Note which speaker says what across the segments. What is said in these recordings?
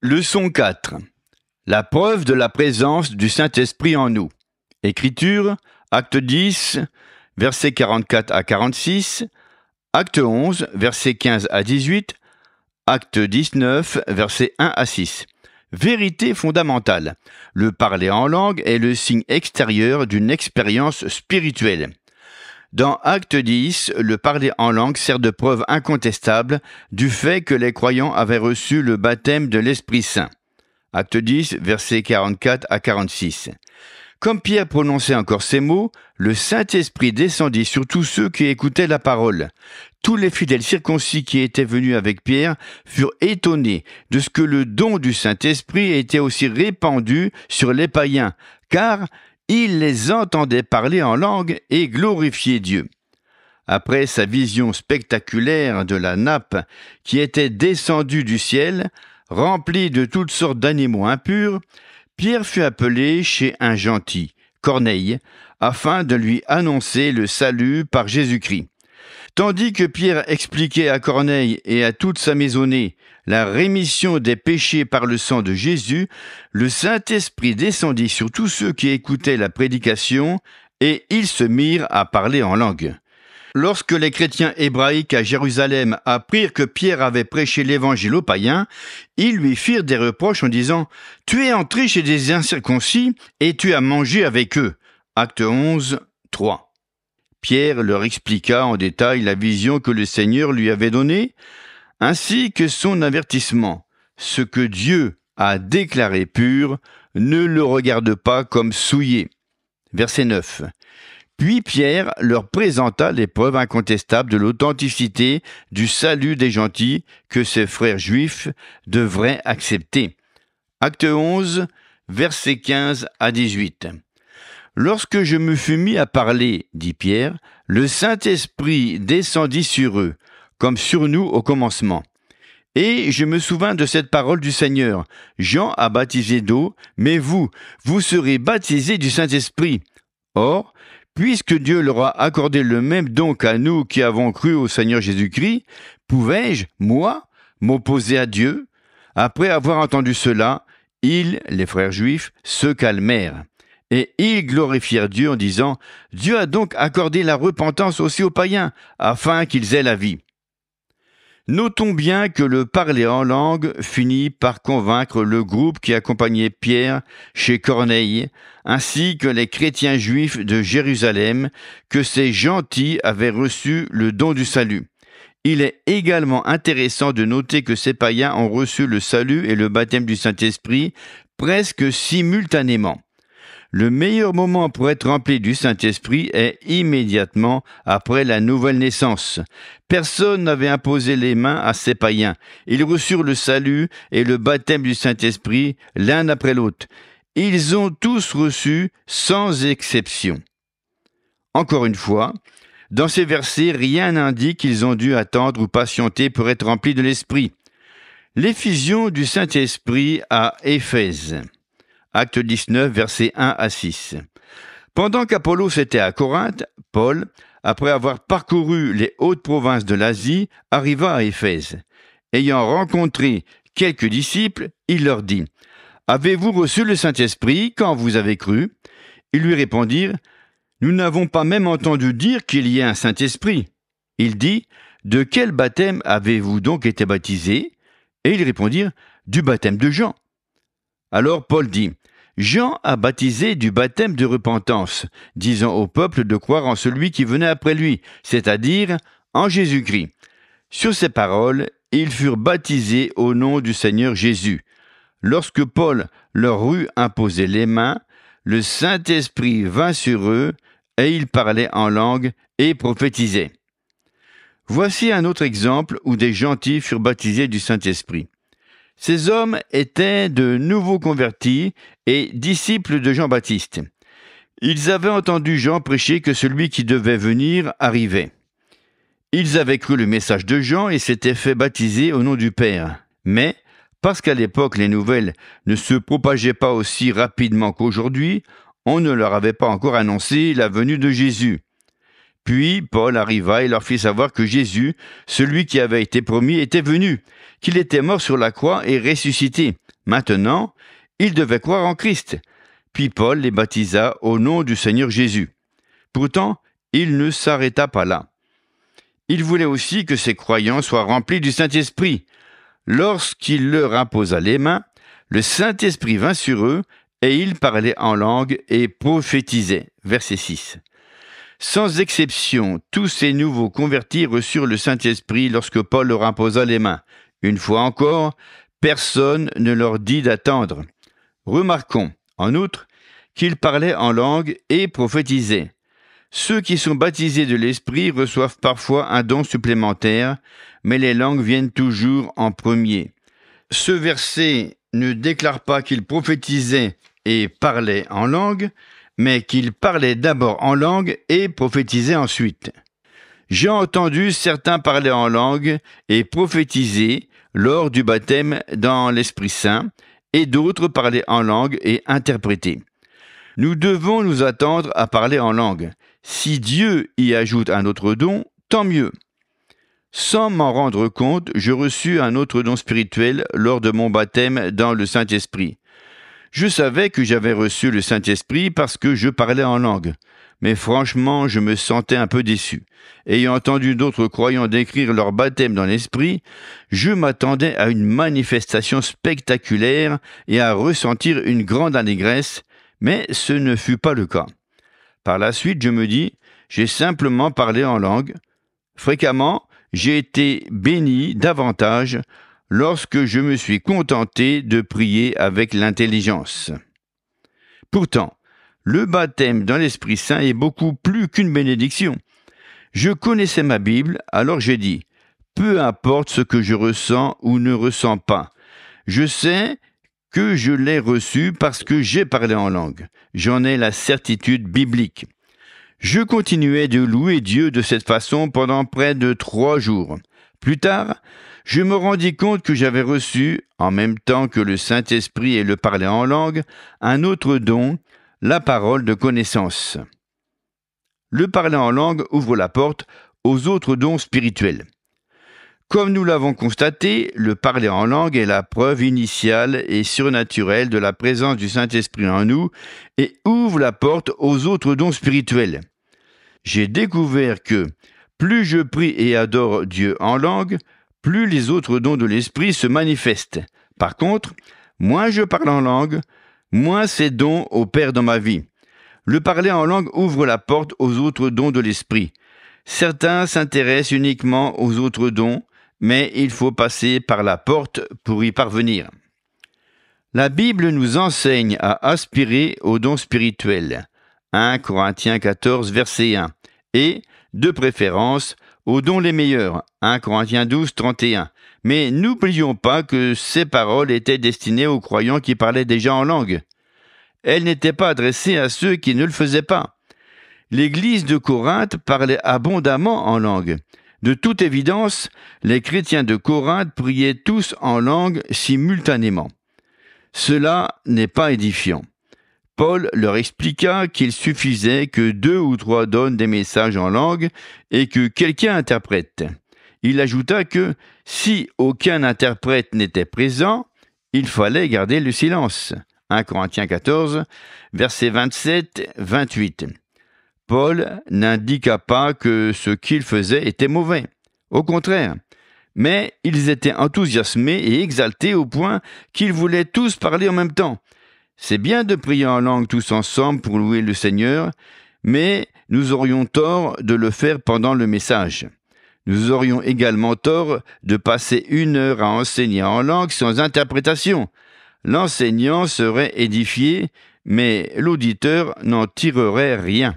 Speaker 1: Leçon 4. La preuve de la présence du Saint-Esprit en nous. Écriture, acte 10, versets 44 à 46, acte 11, versets 15 à 18, acte 19, versets 1 à 6. Vérité fondamentale. Le parler en langue est le signe extérieur d'une expérience spirituelle. Dans Acte 10, le parler en langue sert de preuve incontestable du fait que les croyants avaient reçu le baptême de l'Esprit Saint. Acte 10, versets 44 à 46. Comme Pierre prononçait encore ces mots, le Saint-Esprit descendit sur tous ceux qui écoutaient la parole. Tous les fidèles circoncis qui étaient venus avec Pierre furent étonnés de ce que le don du Saint-Esprit était aussi répandu sur les païens, car il les entendait parler en langue et glorifier Dieu. Après sa vision spectaculaire de la nappe qui était descendue du ciel, remplie de toutes sortes d'animaux impurs, Pierre fut appelé chez un gentil, Corneille, afin de lui annoncer le salut par Jésus-Christ. Tandis que Pierre expliquait à Corneille et à toute sa maisonnée la rémission des péchés par le sang de Jésus, le Saint-Esprit descendit sur tous ceux qui écoutaient la prédication, et ils se mirent à parler en langue. Lorsque les chrétiens hébraïques à Jérusalem apprirent que Pierre avait prêché l'évangile aux païens, ils lui firent des reproches en disant Tu es entré chez des incirconcis et tu as mangé avec eux. Acte 11, 3. Pierre leur expliqua en détail la vision que le Seigneur lui avait donnée, ainsi que son avertissement. Ce que Dieu a déclaré pur, ne le regarde pas comme souillé. Verset 9. Puis Pierre leur présenta les preuves incontestables de l'authenticité du salut des gentils que ses frères juifs devraient accepter. Acte 11, versets 15 à 18. Lorsque je me fus mis à parler, dit Pierre, le Saint-Esprit descendit sur eux, comme sur nous au commencement. Et je me souvins de cette parole du Seigneur. Jean a baptisé d'eau, mais vous, vous serez baptisés du Saint-Esprit. Or, puisque Dieu leur a accordé le même don qu'à nous qui avons cru au Seigneur Jésus-Christ, pouvais-je, moi, m'opposer à Dieu Après avoir entendu cela, ils, les frères juifs, se calmèrent. Et ils glorifièrent Dieu en disant, Dieu a donc accordé la repentance aussi aux païens, afin qu'ils aient la vie. Notons bien que le parler en langue finit par convaincre le groupe qui accompagnait Pierre chez Corneille, ainsi que les chrétiens juifs de Jérusalem, que ces gentils avaient reçu le don du salut. Il est également intéressant de noter que ces païens ont reçu le salut et le baptême du Saint-Esprit presque simultanément. Le meilleur moment pour être rempli du Saint-Esprit est immédiatement après la nouvelle naissance. Personne n'avait imposé les mains à ces païens. Ils reçurent le salut et le baptême du Saint-Esprit l'un après l'autre. Ils ont tous reçu sans exception. Encore une fois, dans ces versets, rien n'indique qu'ils ont dû attendre ou patienter pour être remplis de l'Esprit. L'effusion du Saint-Esprit à Éphèse. Acte 19, versets 1 à 6. Pendant qu'Apollos était à Corinthe, Paul, après avoir parcouru les hautes provinces de l'Asie, arriva à Éphèse. Ayant rencontré quelques disciples, il leur dit Avez-vous reçu le Saint-Esprit quand vous avez cru Ils lui répondirent Nous n'avons pas même entendu dire qu'il y ait un Saint-Esprit. Il dit De quel baptême avez-vous donc été baptisé ?» Et ils répondirent Du baptême de Jean. Alors Paul dit, Jean a baptisé du baptême de repentance, disant au peuple de croire en celui qui venait après lui, c'est-à-dire en Jésus-Christ. Sur ces paroles, ils furent baptisés au nom du Seigneur Jésus. Lorsque Paul leur eut imposé les mains, le Saint-Esprit vint sur eux, et ils parlaient en langue et prophétisaient. Voici un autre exemple où des gentils furent baptisés du Saint-Esprit. Ces hommes étaient de nouveaux convertis et disciples de Jean-Baptiste. Ils avaient entendu Jean prêcher que celui qui devait venir arrivait. Ils avaient cru le message de Jean et s'étaient fait baptiser au nom du Père. Mais, parce qu'à l'époque les nouvelles ne se propageaient pas aussi rapidement qu'aujourd'hui, on ne leur avait pas encore annoncé la venue de Jésus. Puis Paul arriva et leur fit savoir que Jésus, celui qui avait été promis, était venu, qu'il était mort sur la croix et ressuscité. Maintenant, ils devaient croire en Christ. Puis Paul les baptisa au nom du Seigneur Jésus. Pourtant, il ne s'arrêta pas là. Il voulait aussi que ses croyants soient remplis du Saint-Esprit. Lorsqu'il leur imposa les mains, le Saint-Esprit vint sur eux, et ils parlaient en langue et prophétisaient. Verset 6. Sans exception, tous ces nouveaux convertis reçurent le Saint-Esprit lorsque Paul leur imposa les mains. Une fois encore, personne ne leur dit d'attendre. Remarquons, en outre, qu'ils parlaient en langue et prophétisaient. Ceux qui sont baptisés de l'Esprit reçoivent parfois un don supplémentaire, mais les langues viennent toujours en premier. Ce verset ne déclare pas qu'ils prophétisaient et parlaient en langue, mais qu'il parlait d'abord en langue et prophétisait ensuite. J'ai entendu certains parler en langue et prophétiser lors du baptême dans l'Esprit Saint, et d'autres parler en langue et interpréter. Nous devons nous attendre à parler en langue. Si Dieu y ajoute un autre don, tant mieux. Sans m'en rendre compte, je reçus un autre don spirituel lors de mon baptême dans le Saint-Esprit. Je savais que j'avais reçu le Saint-Esprit parce que je parlais en langue, mais franchement je me sentais un peu déçu. Ayant entendu d'autres croyants décrire leur baptême dans l'Esprit, je m'attendais à une manifestation spectaculaire et à ressentir une grande allégresse, mais ce ne fut pas le cas. Par la suite, je me dis, j'ai simplement parlé en langue. Fréquemment, j'ai été béni davantage lorsque je me suis contenté de prier avec l'intelligence. Pourtant, le baptême dans l'Esprit Saint est beaucoup plus qu'une bénédiction. Je connaissais ma Bible, alors j'ai dit, peu importe ce que je ressens ou ne ressens pas, je sais que je l'ai reçu parce que j'ai parlé en langue. J'en ai la certitude biblique. Je continuais de louer Dieu de cette façon pendant près de trois jours. Plus tard, je me rendis compte que j'avais reçu, en même temps que le Saint-Esprit et le parler en langue, un autre don, la parole de connaissance. Le parler en langue ouvre la porte aux autres dons spirituels. Comme nous l'avons constaté, le parler en langue est la preuve initiale et surnaturelle de la présence du Saint-Esprit en nous et ouvre la porte aux autres dons spirituels. J'ai découvert que plus je prie et adore Dieu en langue, plus les autres dons de l'esprit se manifestent. Par contre, moins je parle en langue, moins ces dons opèrent dans ma vie. Le parler en langue ouvre la porte aux autres dons de l'esprit. Certains s'intéressent uniquement aux autres dons, mais il faut passer par la porte pour y parvenir. La Bible nous enseigne à aspirer aux dons spirituels. 1 Corinthiens 14, verset 1, et, de préférence, dons les meilleurs, 1 hein, Corinthiens 12, 31. Mais n'oublions pas que ces paroles étaient destinées aux croyants qui parlaient déjà en langue. Elles n'étaient pas adressées à ceux qui ne le faisaient pas. L'Église de Corinthe parlait abondamment en langue. De toute évidence, les chrétiens de Corinthe priaient tous en langue simultanément. Cela n'est pas édifiant. Paul leur expliqua qu'il suffisait que deux ou trois donnent des messages en langue et que quelqu'un interprète. Il ajouta que si aucun interprète n'était présent, il fallait garder le silence. 1 Corinthiens 14, versets 27-28. Paul n'indiqua pas que ce qu'ils faisaient était mauvais. Au contraire, mais ils étaient enthousiasmés et exaltés au point qu'ils voulaient tous parler en même temps c'est bien de prier en langue tous ensemble pour louer le Seigneur, mais nous aurions tort de le faire pendant le message. Nous aurions également tort de passer une heure à enseigner en langue sans interprétation. L'enseignant serait édifié, mais l'auditeur n'en tirerait rien.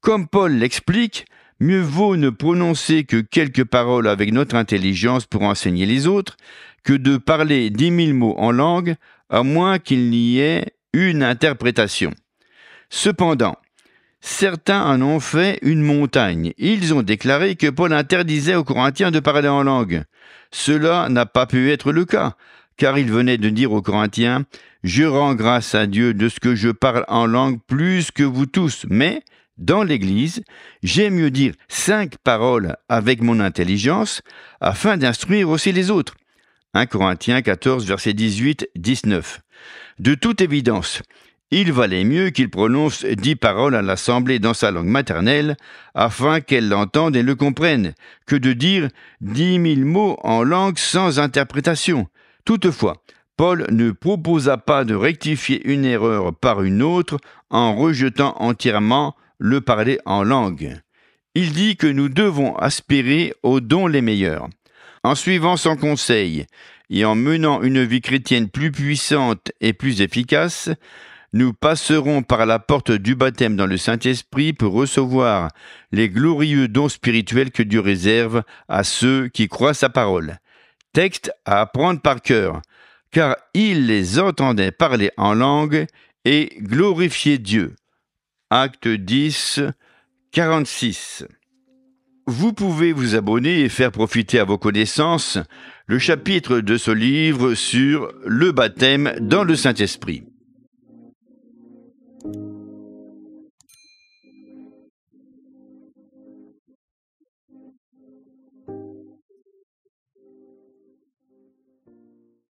Speaker 1: Comme Paul l'explique, mieux vaut ne prononcer que quelques paroles avec notre intelligence pour enseigner les autres, que de parler dix mille mots en langue à moins qu'il n'y ait une interprétation. Cependant, certains en ont fait une montagne. Ils ont déclaré que Paul interdisait aux Corinthiens de parler en langue. Cela n'a pas pu être le cas, car il venait de dire aux Corinthiens, Je rends grâce à Dieu de ce que je parle en langue plus que vous tous, mais dans l'Église, j'aime mieux dire cinq paroles avec mon intelligence, afin d'instruire aussi les autres. 1 hein, Corinthiens 14, verset 18, 19. De toute évidence, il valait mieux qu'il prononce dix paroles à l'assemblée dans sa langue maternelle, afin qu'elle l'entende et le comprenne, que de dire dix mille mots en langue sans interprétation. Toutefois, Paul ne proposa pas de rectifier une erreur par une autre en rejetant entièrement le parler en langue. Il dit que nous devons aspirer aux dons les meilleurs. En suivant son conseil et en menant une vie chrétienne plus puissante et plus efficace, nous passerons par la porte du baptême dans le Saint-Esprit pour recevoir les glorieux dons spirituels que Dieu réserve à ceux qui croient sa parole. Texte à apprendre par cœur, car il les entendait parler en langue et glorifier Dieu. Acte 10, 46. Vous pouvez vous abonner et faire profiter à vos connaissances le chapitre de ce livre sur le baptême dans le Saint-Esprit.